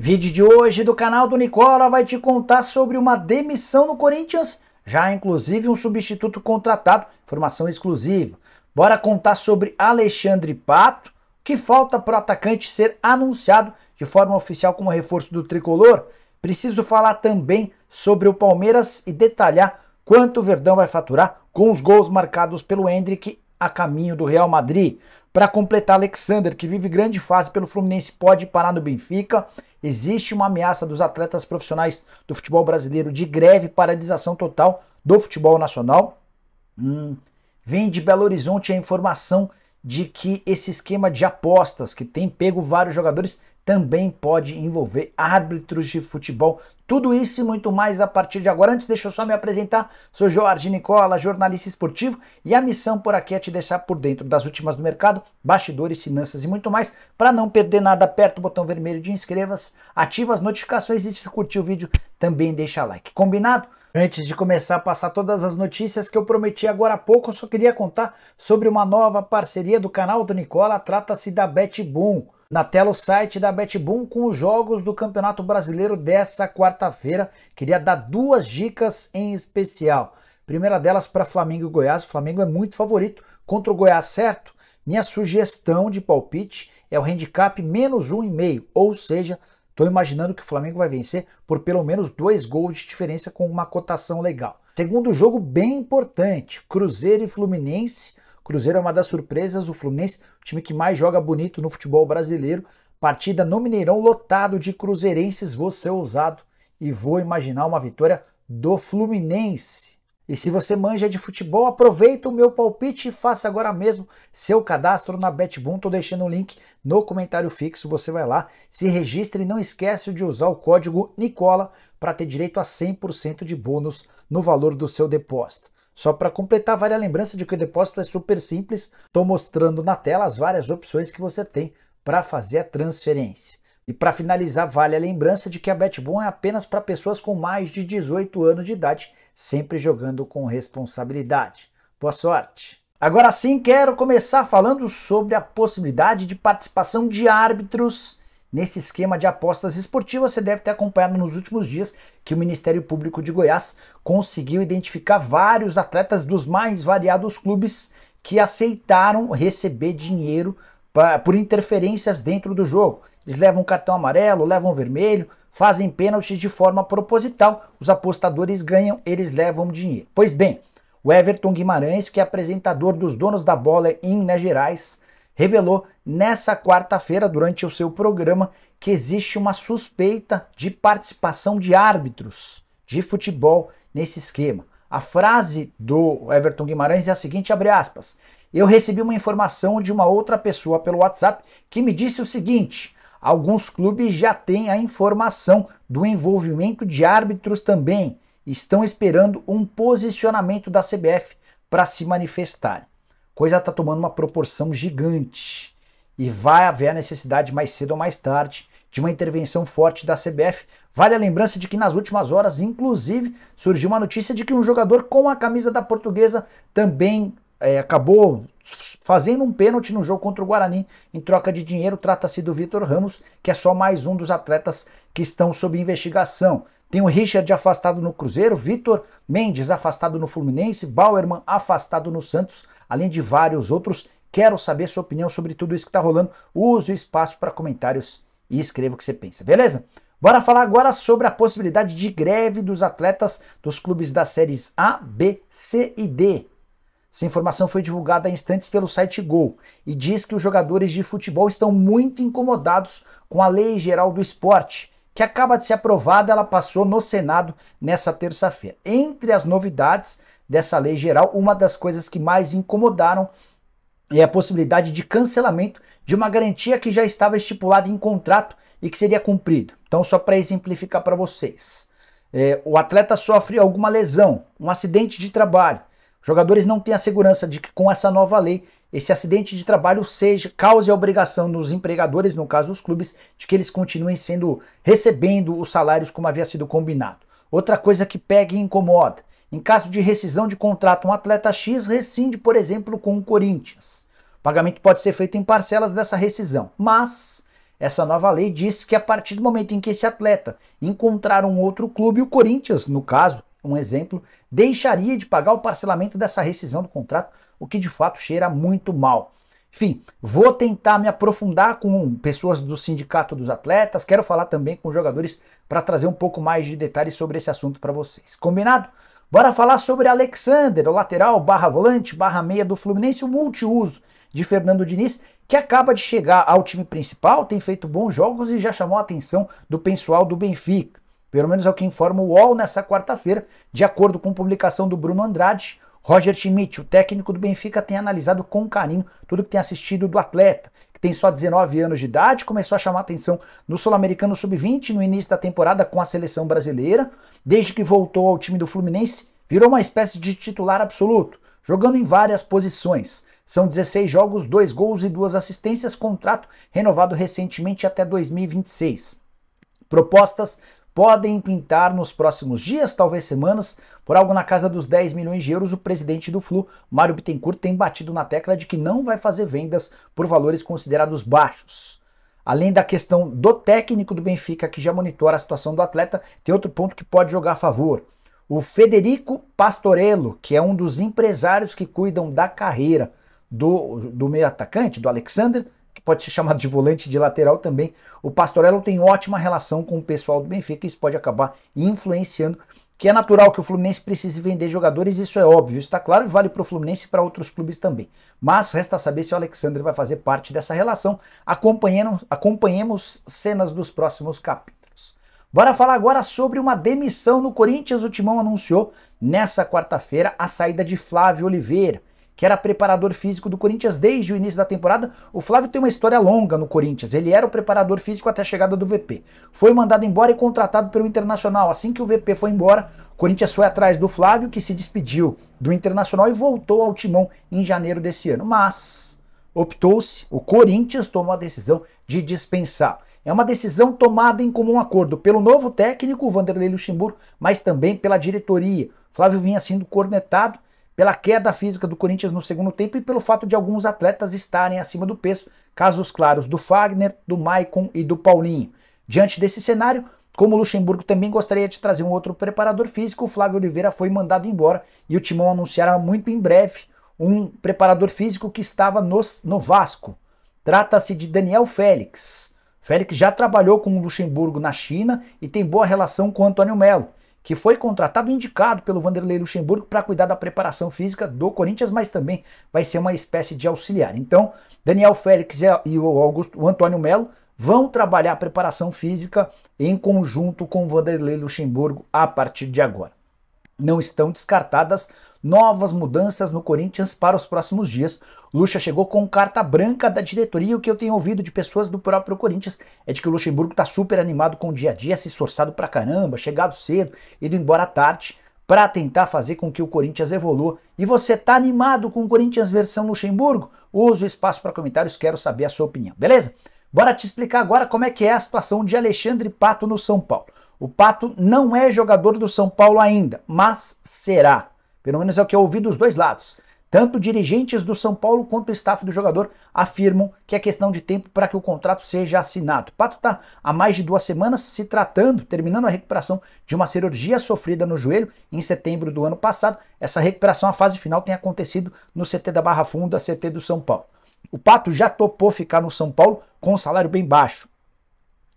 Vídeo de hoje do canal do Nicola vai te contar sobre uma demissão no Corinthians, já inclusive um substituto contratado, informação exclusiva. Bora contar sobre Alexandre Pato, que falta para o atacante ser anunciado de forma oficial como reforço do tricolor. Preciso falar também sobre o Palmeiras e detalhar quanto o Verdão vai faturar com os gols marcados pelo Hendrick a caminho do Real Madrid. Para completar, Alexander, que vive grande fase pelo Fluminense, pode parar no Benfica. Existe uma ameaça dos atletas profissionais do futebol brasileiro de greve e paralisação total do futebol nacional. Hum. Vem de Belo Horizonte a informação de que esse esquema de apostas que tem pego vários jogadores também pode envolver árbitros de futebol tudo isso e muito mais a partir de agora. Antes, deixa eu só me apresentar. Sou Jorge Nicola, jornalista esportivo, e a missão por aqui é te deixar por dentro das últimas do mercado, bastidores, finanças e muito mais. Para não perder nada, aperta o botão vermelho de inscreva-se, ativa as notificações e se curtir o vídeo, também deixa like. Combinado? Antes de começar a passar todas as notícias que eu prometi agora há pouco, eu só queria contar sobre uma nova parceria do canal do Nicola, trata-se da BetBoom. Na tela o site da BetBoom com os jogos do Campeonato Brasileiro dessa quarta-feira. Queria dar duas dicas em especial. Primeira delas para Flamengo e Goiás. O Flamengo é muito favorito contra o Goiás, certo? Minha sugestão de palpite é o handicap menos 1,5, ou seja, Estou imaginando que o Flamengo vai vencer por pelo menos dois gols de diferença com uma cotação legal. Segundo jogo bem importante, Cruzeiro e Fluminense. Cruzeiro é uma das surpresas, o Fluminense, o time que mais joga bonito no futebol brasileiro. Partida no Mineirão lotado de cruzeirenses, vou ser ousado e vou imaginar uma vitória do Fluminense. E se você manja de futebol, aproveita o meu palpite e faça agora mesmo seu cadastro na Betboom. Estou deixando o um link no comentário fixo. Você vai lá, se registre e não esquece de usar o código Nicola para ter direito a 100% de bônus no valor do seu depósito. Só para completar, vale a lembrança de que o depósito é super simples. Estou mostrando na tela as várias opções que você tem para fazer a transferência. E para finalizar, vale a lembrança de que a BetBoom é apenas para pessoas com mais de 18 anos de idade, sempre jogando com responsabilidade. Boa sorte! Agora sim, quero começar falando sobre a possibilidade de participação de árbitros nesse esquema de apostas esportivas. Você deve ter acompanhado nos últimos dias que o Ministério Público de Goiás conseguiu identificar vários atletas dos mais variados clubes que aceitaram receber dinheiro pra, por interferências dentro do jogo. Eles levam cartão amarelo, levam vermelho, fazem pênaltis de forma proposital. Os apostadores ganham, eles levam dinheiro. Pois bem, o Everton Guimarães, que é apresentador dos donos da bola em Minas Gerais, revelou nessa quarta-feira, durante o seu programa, que existe uma suspeita de participação de árbitros de futebol nesse esquema. A frase do Everton Guimarães é a seguinte, abre aspas: "Eu recebi uma informação de uma outra pessoa pelo WhatsApp que me disse o seguinte: Alguns clubes já têm a informação do envolvimento de árbitros também. Estão esperando um posicionamento da CBF para se manifestar. Coisa está tomando uma proporção gigante e vai haver a necessidade mais cedo ou mais tarde de uma intervenção forte da CBF. Vale a lembrança de que nas últimas horas, inclusive, surgiu uma notícia de que um jogador com a camisa da portuguesa também é, acabou fazendo um pênalti no jogo contra o Guarani em troca de dinheiro. Trata-se do Vitor Ramos, que é só mais um dos atletas que estão sob investigação. Tem o Richard afastado no Cruzeiro, Vitor Mendes afastado no Fluminense, Bauerman afastado no Santos, além de vários outros. Quero saber sua opinião sobre tudo isso que está rolando. Use o espaço para comentários e escreva o que você pensa, beleza? Bora falar agora sobre a possibilidade de greve dos atletas dos clubes das séries A, B, C e D. Essa informação foi divulgada há instantes pelo site Gol e diz que os jogadores de futebol estão muito incomodados com a Lei Geral do Esporte, que acaba de ser aprovada, ela passou no Senado nessa terça-feira. Entre as novidades dessa lei geral, uma das coisas que mais incomodaram é a possibilidade de cancelamento de uma garantia que já estava estipulada em contrato e que seria cumprido. Então, só para exemplificar para vocês, é, o atleta sofre alguma lesão, um acidente de trabalho, jogadores não têm a segurança de que com essa nova lei esse acidente de trabalho seja cause a obrigação dos empregadores, no caso os clubes, de que eles continuem sendo recebendo os salários como havia sido combinado. Outra coisa que pega e incomoda, em caso de rescisão de contrato, um atleta X rescinde, por exemplo, com o Corinthians. O pagamento pode ser feito em parcelas dessa rescisão, mas essa nova lei diz que a partir do momento em que esse atleta encontrar um outro clube, o Corinthians, no caso, um exemplo, deixaria de pagar o parcelamento dessa rescisão do contrato, o que de fato cheira muito mal. Enfim, vou tentar me aprofundar com pessoas do sindicato dos atletas, quero falar também com jogadores para trazer um pouco mais de detalhes sobre esse assunto para vocês. Combinado? Bora falar sobre Alexander, o lateral barra volante barra meia do Fluminense, o multiuso de Fernando Diniz, que acaba de chegar ao time principal, tem feito bons jogos e já chamou a atenção do pessoal do Benfica. Pelo menos é o que informa o UOL nessa quarta-feira, de acordo com publicação do Bruno Andrade. Roger Schmidt, o técnico do Benfica, tem analisado com carinho tudo que tem assistido do atleta, que tem só 19 anos de idade, começou a chamar atenção no Sul-Americano Sub-20 no início da temporada com a seleção brasileira. Desde que voltou ao time do Fluminense, virou uma espécie de titular absoluto, jogando em várias posições. São 16 jogos, 2 gols e 2 assistências, contrato renovado recentemente até 2026. Propostas podem pintar nos próximos dias, talvez semanas, por algo na casa dos 10 milhões de euros. O presidente do Flu, Mário Bittencourt, tem batido na tecla de que não vai fazer vendas por valores considerados baixos. Além da questão do técnico do Benfica, que já monitora a situação do atleta, tem outro ponto que pode jogar a favor. O Federico Pastorello, que é um dos empresários que cuidam da carreira do, do meio atacante, do Alexander, pode ser chamado de volante de lateral também. O Pastorello tem ótima relação com o pessoal do Benfica, isso pode acabar influenciando. Que é natural que o Fluminense precise vender jogadores, isso é óbvio, está claro e vale para o Fluminense e para outros clubes também. Mas resta saber se o Alexandre vai fazer parte dessa relação. Acompanhemos, acompanhemos cenas dos próximos capítulos. Bora falar agora sobre uma demissão no Corinthians. O Timão anunciou nessa quarta-feira a saída de Flávio Oliveira que era preparador físico do Corinthians desde o início da temporada. O Flávio tem uma história longa no Corinthians. Ele era o preparador físico até a chegada do VP. Foi mandado embora e contratado pelo Internacional. Assim que o VP foi embora, o Corinthians foi atrás do Flávio, que se despediu do Internacional e voltou ao Timão em janeiro desse ano. Mas optou-se, o Corinthians tomou a decisão de dispensar. É uma decisão tomada em comum acordo pelo novo técnico Vanderlei Luxemburgo, mas também pela diretoria. Flávio vinha sendo cornetado pela queda física do Corinthians no segundo tempo e pelo fato de alguns atletas estarem acima do peso, casos claros do Fagner, do Maicon e do Paulinho. Diante desse cenário, como o Luxemburgo também gostaria de trazer um outro preparador físico, o Flávio Oliveira foi mandado embora e o Timão anunciará muito em breve um preparador físico que estava no, no Vasco. Trata-se de Daniel Félix. Félix já trabalhou com o Luxemburgo na China e tem boa relação com o Antônio Melo que foi contratado, indicado pelo Vanderlei Luxemburgo para cuidar da preparação física do Corinthians, mas também vai ser uma espécie de auxiliar. Então, Daniel Félix e o, Augusto, o Antônio Melo vão trabalhar a preparação física em conjunto com o Vanderlei Luxemburgo a partir de agora não estão descartadas novas mudanças no Corinthians para os próximos dias. Lucha chegou com carta branca da diretoria. O que eu tenho ouvido de pessoas do próprio Corinthians é de que o Luxemburgo está super animado com o dia a dia, se esforçado pra caramba, chegado cedo, ido embora tarde para tentar fazer com que o Corinthians evolua. E você tá animado com o Corinthians versão Luxemburgo? Usa o espaço para comentários, quero saber a sua opinião, beleza? Bora te explicar agora como é que é a situação de Alexandre Pato no São Paulo. O Pato não é jogador do São Paulo ainda, mas será. Pelo menos é o que eu ouvi dos dois lados. Tanto dirigentes do São Paulo quanto o staff do jogador afirmam que é questão de tempo para que o contrato seja assinado. O Pato está há mais de duas semanas se tratando, terminando a recuperação de uma cirurgia sofrida no joelho em setembro do ano passado. Essa recuperação, é a fase final, tem acontecido no CT da Barra Funda, CT do São Paulo. O Pato já topou ficar no São Paulo com um salário bem baixo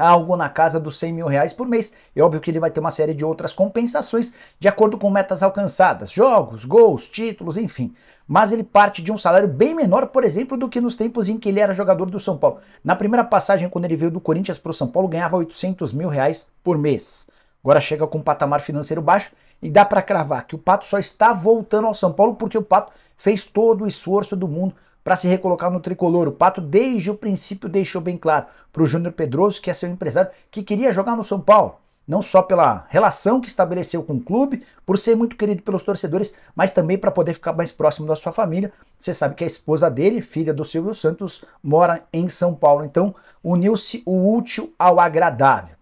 algo na casa dos 100 mil reais por mês. É óbvio que ele vai ter uma série de outras compensações de acordo com metas alcançadas, jogos, gols, títulos, enfim. Mas ele parte de um salário bem menor, por exemplo, do que nos tempos em que ele era jogador do São Paulo. Na primeira passagem, quando ele veio do Corinthians para o São Paulo, ganhava 800 mil reais por mês. Agora chega com um patamar financeiro baixo e dá para cravar que o Pato só está voltando ao São Paulo porque o Pato fez todo o esforço do mundo para se recolocar no tricolor. O Pato, desde o princípio, deixou bem claro para o Júnior Pedroso, que é seu empresário, que queria jogar no São Paulo. Não só pela relação que estabeleceu com o clube, por ser muito querido pelos torcedores, mas também para poder ficar mais próximo da sua família. Você sabe que a esposa dele, filha do Silvio Santos, mora em São Paulo. Então, uniu-se o útil ao agradável.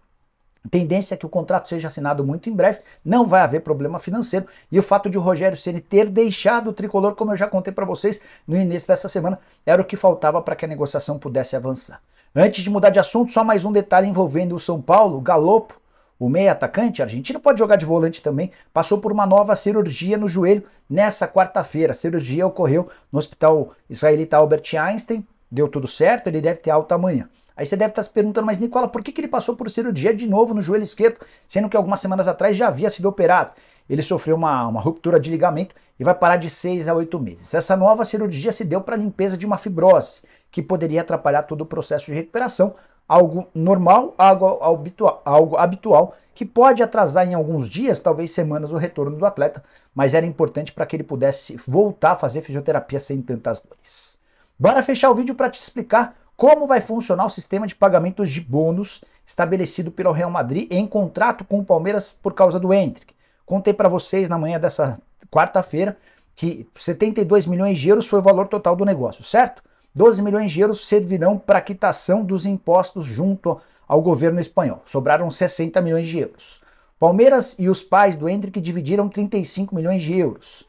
Tendência é que o contrato seja assinado muito em breve, não vai haver problema financeiro. E o fato de o Rogério Ceni ter deixado o tricolor, como eu já contei para vocês no início dessa semana, era o que faltava para que a negociação pudesse avançar. Antes de mudar de assunto, só mais um detalhe envolvendo o São Paulo, Galopo, o meia atacante argentino pode jogar de volante também, passou por uma nova cirurgia no joelho nessa quarta-feira. A cirurgia ocorreu no Hospital Israelita Albert Einstein, deu tudo certo, ele deve ter alta amanhã. Aí você deve estar se perguntando, mas Nicola, por que, que ele passou por cirurgia de novo no joelho esquerdo, sendo que algumas semanas atrás já havia sido operado? Ele sofreu uma, uma ruptura de ligamento e vai parar de seis a oito meses. Essa nova cirurgia se deu para a limpeza de uma fibrose, que poderia atrapalhar todo o processo de recuperação, algo normal, algo habitual, algo habitual, que pode atrasar em alguns dias, talvez semanas, o retorno do atleta, mas era importante para que ele pudesse voltar a fazer fisioterapia sem tantas dores. Bora fechar o vídeo para te explicar como vai funcionar o sistema de pagamentos de bônus estabelecido pelo Real Madrid em contrato com o Palmeiras por causa do Hendrick. Contei para vocês na manhã dessa quarta-feira que 72 milhões de euros foi o valor total do negócio, certo? 12 milhões de euros servirão para quitação dos impostos junto ao governo espanhol. Sobraram 60 milhões de euros. Palmeiras e os pais do Hendrick dividiram 35 milhões de euros.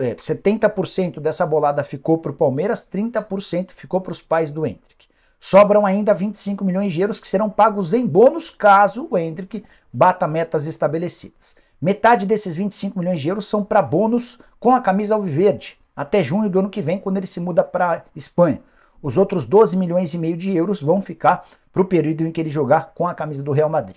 70% é, dessa bolada ficou para o Palmeiras, 30% ficou para os pais do Hendrick. Sobram ainda 25 milhões de euros que serão pagos em bônus caso o Hendrick bata metas estabelecidas. Metade desses 25 milhões de euros são para bônus com a camisa alviverde, até junho do ano que vem, quando ele se muda para Espanha. Os outros 12 milhões e meio de euros vão ficar para o período em que ele jogar com a camisa do Real Madrid.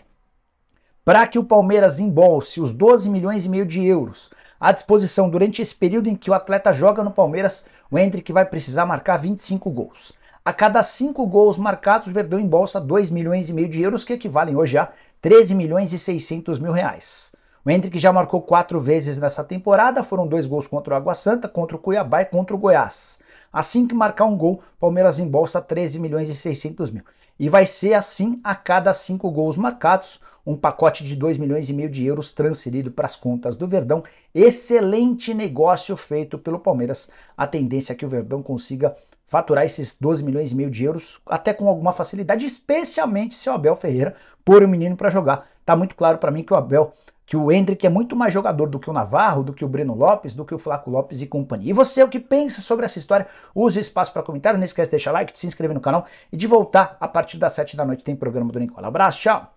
Para que o Palmeiras embolse os 12 milhões e meio de euros à disposição durante esse período em que o atleta joga no Palmeiras, o Hendrick vai precisar marcar 25 gols. A cada 5 gols marcados, o Verdão embolsa 2 milhões e meio de euros, que equivalem hoje a 13 milhões e 600 mil reais. O Hendrick já marcou quatro vezes nessa temporada, foram dois gols contra o Água Santa, contra o Cuiabá e contra o Goiás. Assim que marcar um gol, Palmeiras embolsa 13 milhões e 600 mil e vai ser assim a cada cinco gols marcados, um pacote de 2 milhões e meio de euros transferido para as contas do Verdão. Excelente negócio feito pelo Palmeiras. A tendência é que o Verdão consiga faturar esses 12 milhões e meio de euros até com alguma facilidade, especialmente se o Abel Ferreira pôr o menino para jogar. Tá muito claro para mim que o Abel que o Hendrick é muito mais jogador do que o Navarro, do que o Breno Lopes, do que o Flaco Lopes e companhia. E você, o que pensa sobre essa história? Use o espaço para comentário, não esquece de deixar like, de se inscrever no canal e de voltar a partir das 7 da noite tem programa do Nicola. Abraço, tchau!